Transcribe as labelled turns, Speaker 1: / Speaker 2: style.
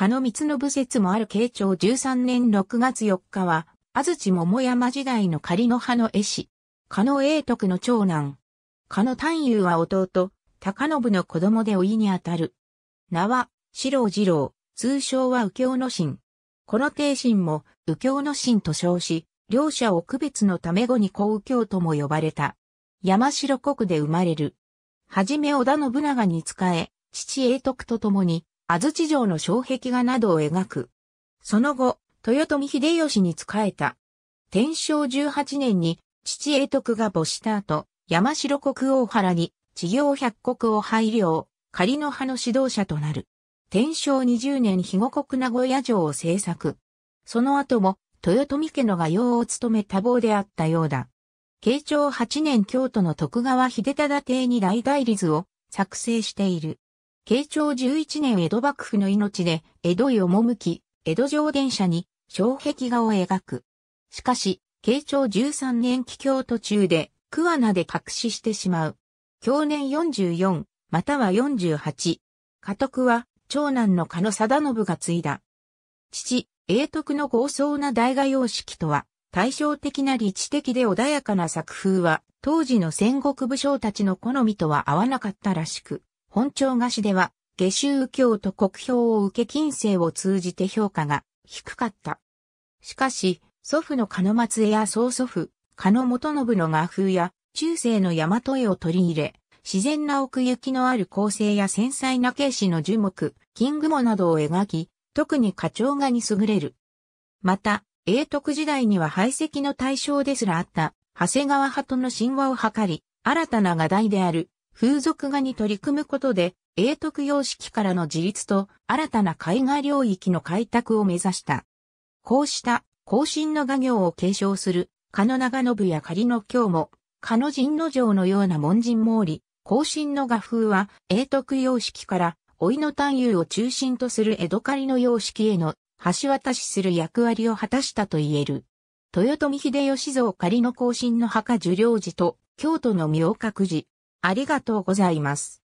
Speaker 1: 加野光信説もある慶長13年6月4日は、安土桃山時代の仮の葉の絵師。加野英徳の長男。加野丹雄は弟、高信の子供で老いにあたる。名は、四郎二郎、通称は右京の神。この帝神も右京の神と称し、両者を区別のため後に皇右京とも呼ばれた。山城国で生まれる。はじめ織田信長に仕え、父英徳と共に安土城の障壁画などを描く。その後、豊臣秀吉に仕えた。天正18年に父江徳が没した後、山城国王原に地行百国を配領、仮の派の指導者となる。天正20年肥後国名古屋城を制作。その後も豊臣家の画用を務め多忙であったようだ。慶長8年京都の徳川秀忠邸に大大理図を作成している。慶長11年江戸幕府の命で、江戸へ赴き、江戸上電車に、障壁画を描く。しかし、慶長13年帰郷途中で、桑名で隠ししてしまう。去年44、または48。家督は、長男の加野貞信が継いだ。父、英徳の豪壮な大画様式とは、対照的な理知的で穏やかな作風は、当時の戦国武将たちの好みとは合わなかったらしく、本庁菓子では、下州教と国評を受け金星を通じて評価が低かった。しかし、祖父の鹿松江や曽祖父、鹿野元信の画風や中世の大和絵を取り入れ、自然な奥行きのある構成や繊細な景式の樹木、金雲などを描き、特に花鳥画に優れる。また、英徳時代には排斥の対象ですらあった、長谷川派との神話を図り、新たな画題である、風俗画に取り組むことで、英徳様式からの自立と新たな絵画領域の開拓を目指した。こうした後進の画業を継承する、加野長信や仮の京も、加野神の城のような門人もおり、後進の画風は英徳様式から老いの単遊を中心とする江戸狩の様式への橋渡しする役割を果たしたと言える。豊臣秀吉像仮の後進の墓受領寺と京都の明覚寺、ありがとうございます。